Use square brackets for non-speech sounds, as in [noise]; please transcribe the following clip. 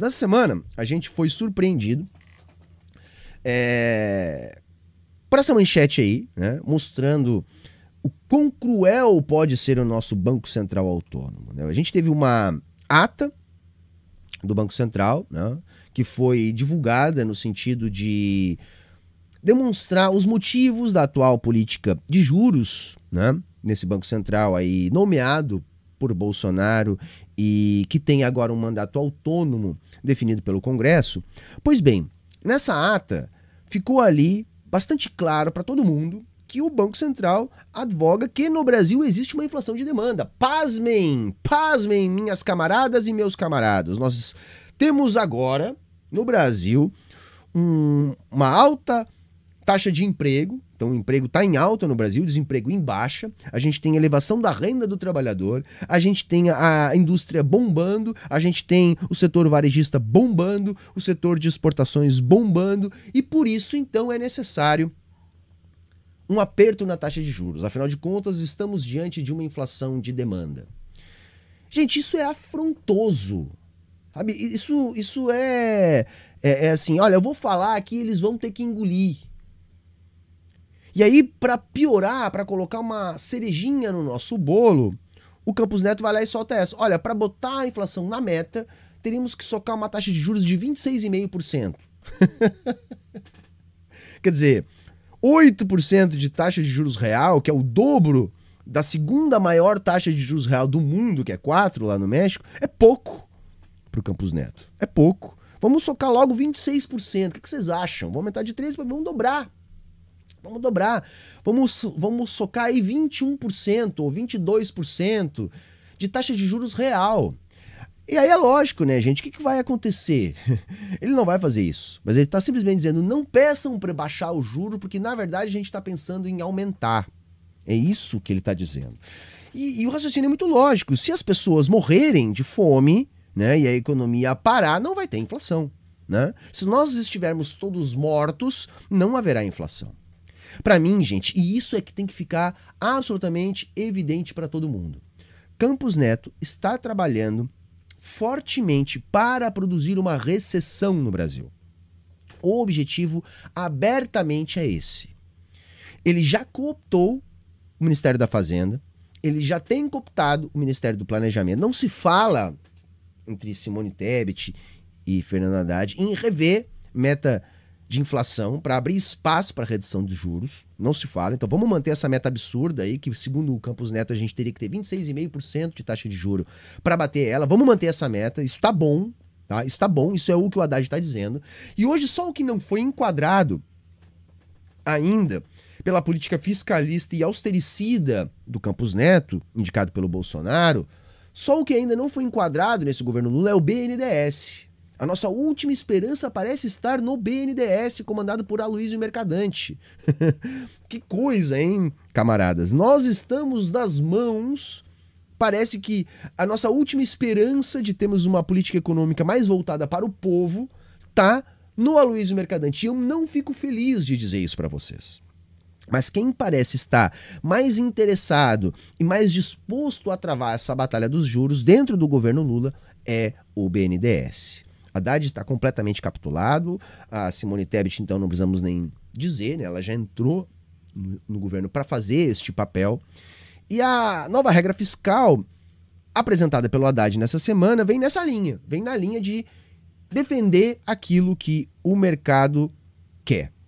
Nessa semana, a gente foi surpreendido é, essa manchete aí, né? Mostrando o quão cruel pode ser o nosso Banco Central Autônomo. Né? A gente teve uma ata do Banco Central, né? Que foi divulgada no sentido de demonstrar os motivos da atual política de juros, né? Nesse Banco Central aí nomeado por Bolsonaro e que tem agora um mandato autônomo definido pelo Congresso. Pois bem, nessa ata ficou ali bastante claro para todo mundo que o Banco Central advoga que no Brasil existe uma inflação de demanda. Pasmem, pasmem, minhas camaradas e meus camaradas. Nós temos agora no Brasil um, uma alta taxa de emprego então o emprego está em alta no Brasil, o desemprego em baixa, a gente tem elevação da renda do trabalhador, a gente tem a indústria bombando, a gente tem o setor varejista bombando, o setor de exportações bombando, e por isso então é necessário um aperto na taxa de juros. Afinal de contas, estamos diante de uma inflação de demanda. Gente, isso é afrontoso. Sabe? Isso, isso é, é, é assim: olha, eu vou falar aqui, eles vão ter que engolir. E aí, para piorar, para colocar uma cerejinha no nosso bolo, o Campos Neto vai lá e solta essa. Olha, para botar a inflação na meta, teríamos que socar uma taxa de juros de 26,5%. [laughs] Quer dizer, 8% de taxa de juros real, que é o dobro da segunda maior taxa de juros real do mundo, que é 4 lá no México, é pouco para o Campos Neto. É pouco. Vamos socar logo 26%. O que vocês acham? Vamos aumentar de 3 para vamos dobrar. Vamos dobrar. Vamos, vamos socar aí 21% ou 22% de taxa de juros real. E aí é lógico, né, gente? O que, que vai acontecer? [laughs] ele não vai fazer isso. Mas ele está simplesmente dizendo: não peçam para baixar o juro, porque na verdade a gente está pensando em aumentar. É isso que ele está dizendo. E, e, o raciocínio é muito lógico. Se as pessoas morrerem de fome, né, e a economia parar, não vai ter inflação. Né? Se nós estivermos todos mortos, não haverá inflação. Para mim, gente, e isso é que tem que ficar absolutamente evidente para todo mundo. Campos Neto está trabalhando fortemente para produzir uma recessão no Brasil. O objetivo abertamente é esse. Ele já cooptou o Ministério da Fazenda, ele já tem cooptado o Ministério do Planejamento. Não se fala entre Simone Tebet e Fernando Haddad em rever meta de inflação para abrir espaço para redução de juros. Não se fala. Então vamos manter essa meta absurda aí, que segundo o Campos Neto a gente teria que ter 26,5% de taxa de juro para bater ela. Vamos manter essa meta. Isso está bom, tá? Isso está bom. Isso é o que o Haddad está dizendo. E hoje só o que não foi enquadrado ainda pela política fiscalista e austericida do Campos Neto, indicado pelo Bolsonaro, só o que ainda não foi enquadrado nesse governo Lula é o BNDES, a nossa última esperança parece estar no BNDS comandado por Aloysio Mercadante. [laughs] que coisa, hein, camaradas? Nós estamos nas mãos. Parece que a nossa última esperança de termos uma política econômica mais voltada para o povo tá no Aloysio Mercadante. E eu não fico feliz de dizer isso para vocês. Mas quem parece estar mais interessado e mais disposto a travar essa batalha dos juros dentro do governo Lula é o BNDES. Haddad está completamente capitulado. A Simone Tebet, então, não precisamos nem dizer, né? Ela já entrou no, no governo para fazer este papel. E a nova regra fiscal apresentada pelo Haddad nessa semana vem nessa linha, vem na linha de defender aquilo que o mercado quer.